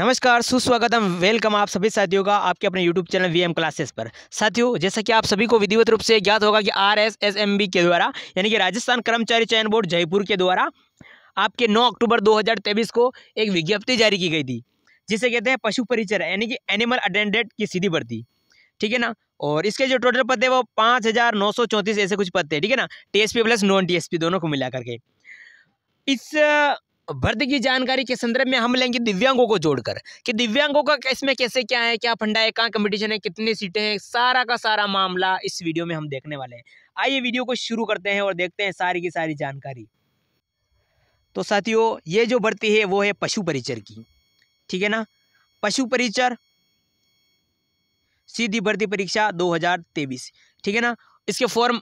नमस्कार सुस्वागतम वेलकम आप सभी साथियों का आपके अपने यूट्यूब चैनल VM क्लासेस पर साथियों जैसा कि आप सभी को विधिवत रूप से ज्ञात होगा कि बी के द्वारा यानी कि राजस्थान कर्मचारी चयन बोर्ड जयपुर के द्वारा आपके 9 अक्टूबर 2023 को एक विज्ञप्ति जारी की गई थी जिसे कहते हैं पशु परिचर यानी कि एनिमल अटेंडेंट की सीधी भर्ती ठीक है ना और इसके जो टोटल पद है वो पाँच ऐसे कुछ पद थे ठीक है ना टी प्लस नॉन टी दोनों को मिला करके इस भर्ती की जानकारी के संदर्भ में हम लेंगे दिव्यांगों को जोड़कर कि दिव्यांगों का इसमें कैसे क्या है क्या फंडा है कहाँ कंपटीशन है कितनी सीटें हैं सारा का सारा मामला इस वीडियो में हम देखने वाले हैं आइए वीडियो को शुरू करते हैं और देखते हैं सारी की सारी जानकारी तो साथियों ये जो भर्ती है वो है पशु परिचर की ठीक है ना पशु परिचर सीधी भर्ती परीक्षा 2023 ठीक है ना इसके फॉर्म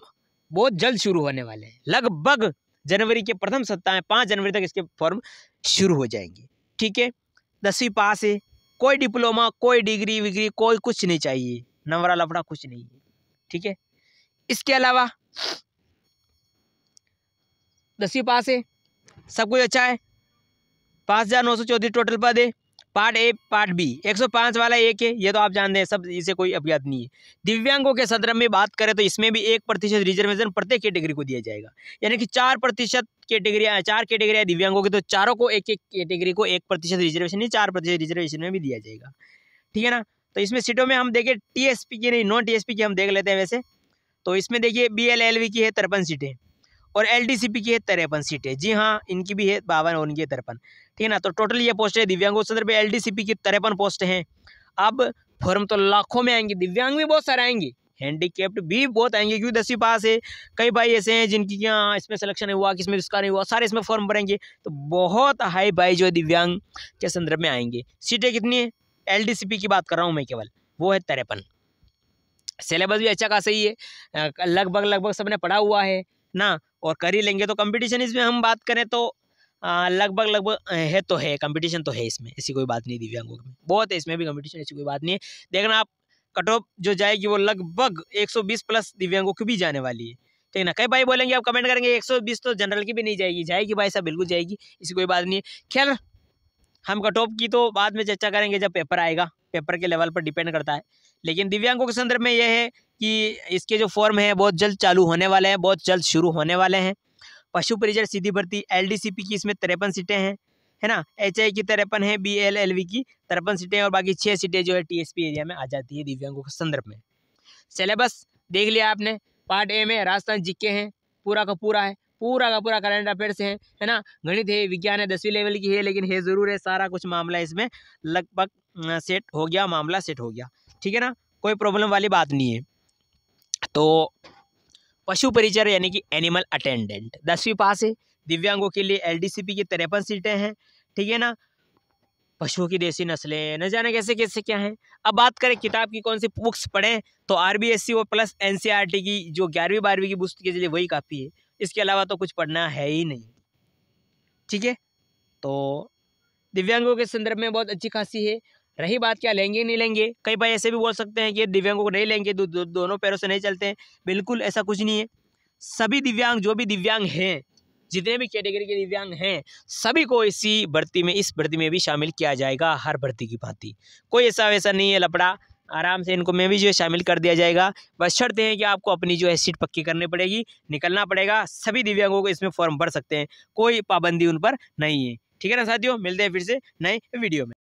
बहुत जल्द शुरू होने वाले हैं लगभग जनवरी के प्रथम सप्ताह में पाँच जनवरी तक इसके फॉर्म शुरू हो जाएंगे ठीक है दसवीं पास है कोई डिप्लोमा कोई डिग्री विग्री कोई कुछ नहीं चाहिए नवरा लफड़ा कुछ नहीं है ठीक है इसके अलावा दसवीं पास है सब कुछ अच्छा है पाँच हज़ार नौ सौ चौधरी टोटल पद है पार्ट ए पार्ट बी 105 वाला एक है ये तो आप जानते हैं सब इसे कोई अज्ञात नहीं है दिव्यांगों के संदर्भ में बात करें तो इसमें भी एक प्रतिशत रिजर्वेशन प्रत्येक कैटेगरी को दिया जाएगा यानी कि चार प्रतिशत कैटेगरी चार कैटेगरियाँ दिव्यांगों की तो चारों को एक एक कैटेगरी को एक प्रतिशत रिजर्वेशन नहीं चार प्रतिशत रिजर्वेशन में भी दिया जाएगा ठीक है ना तो इसमें सीटों में हम देखें पी की नहीं नॉन पी की हम देख लेते हैं वैसे तो इसमें देखिए वी की है तिरपन सीटें और पी की है तिरपन सीटें जी हाँ इनकी भी है बावन और इनकी है तिरपन ठीक है ना तो टोटल ये पोस्ट है दिव्यांगों के संदर्भ में एल की तरेपन पोस्ट हैं अब फॉर्म तो लाखों में आएंगे दिव्यांग भी बहुत सारे आएंगे हैंडीकेप्ड भी बहुत आएंगे क्योंकि दसवीं पास है कई भाई ऐसे हैं जिनकी क्या इसमें सिलेक्शन हुआ किसमें इसका नहीं हुआ सारे इसमें फॉर्म भरेंगे तो बहुत हाई भाई जो दिव्यांग के संदर्भ में आएंगे सीटें कितनी है एल की बात कर रहा हूँ मैं केवल वो है तेरेपन सिलेबस भी अच्छा खासा ही है लगभग लगभग सबने पढ़ा हुआ है ना और कर ही लेंगे तो कंपटीशन इसमें हम बात करें तो हाँ, लगभग लगभग है तो है कंपटीशन तो है इसमें ऐसी कोई बात नहीं दिव्यांगों में बहुत है इसमें भी कंपटीशन ऐसी कोई बात नहीं है देखना आप कट ऑफ जो जाएगी वो लगभग 120 प्लस दिव्यांगों की भी जाने वाली है ठीक है ना कई भाई बोलेंगे आप कमेंट करेंगे 120 तो जनरल की भी नहीं जाएगी जाएगी भाई साहब बिल्कुल जाएगी ऐसी कोई बात नहीं है खैर हम कट ऑफ की तो बाद में चर्चा करेंगे जब पेपर आएगा पेपर के लेवल पर डिपेंड करता है लेकिन दिव्यांगों के संदर्भ में यह है कि इसके जो फॉर्म है बहुत जल्द चालू होने वाले हैं बहुत जल्द शुरू होने वाले हैं पशु परिचर सीधी भर्ती एलडीसीपी की इसमें तिरपन सीटें हैं है ना एच की तिरपन है बी एल एल वी की तिरपन सीटें और बाकी छः सीटें जो है टीएसपी एरिया में आ जाती है दिव्यांगों के संदर्भ में सिलेबस देख लिया आपने पार्ट ए में राजस्थान जिक्के हैं पूरा का पूरा है पूरा का पूरा करंट अफेयर्स है है ना गणित है विज्ञान है दसवीं लेवल की है लेकिन है ज़रूर है सारा कुछ मामला इसमें लगभग सेट हो गया मामला सेट हो गया ठीक है ना कोई प्रॉब्लम वाली बात नहीं है तो पशु परिचर यानी कि एनिमल अटेंडेंट दसवीं पास है दिव्यांगों के लिए एलडीसीपी की तिरपन सीटें हैं ठीक है ना पशुओं की देसी नस्लें न जाने कैसे कैसे क्या हैं अब बात करें किताब की कौन सी बुक्स पढ़ें तो आर बी एस सी और plus N C R T की जो ग्यारहवीं बारहवीं की बुक्स के लिए वही काफ़ी है इसके अलावा तो कुछ पढ़ना है ही नहीं ठीक है तो दिव्यांगों के संदर्भ में बहुत अच्छी खासी है रही बात क्या लेंगे नहीं लेंगे कई भाई ऐसे भी बोल सकते हैं कि दिव्यांगों को नहीं लेंगे दो, दो, दोनों पैरों से नहीं चलते हैं बिल्कुल ऐसा कुछ नहीं है सभी दिव्यांग जो भी दिव्यांग हैं जितने भी कैटेगरी के दिव्यांग हैं सभी को इसी भर्ती में इस भर्ती में भी शामिल किया जाएगा हर भर्ती की भांति कोई ऐसा वैसा नहीं है लपड़ा आराम से इनको में भी जो है शामिल कर दिया जाएगा बस शर्त है कि आपको अपनी जो है सीट पक्की करनी पड़ेगी निकलना पड़ेगा सभी दिव्यांगों को इसमें फॉर्म भर सकते हैं कोई पाबंदी उन पर नहीं है ठीक है ना साथियों मिलते हैं फिर से नए वीडियो में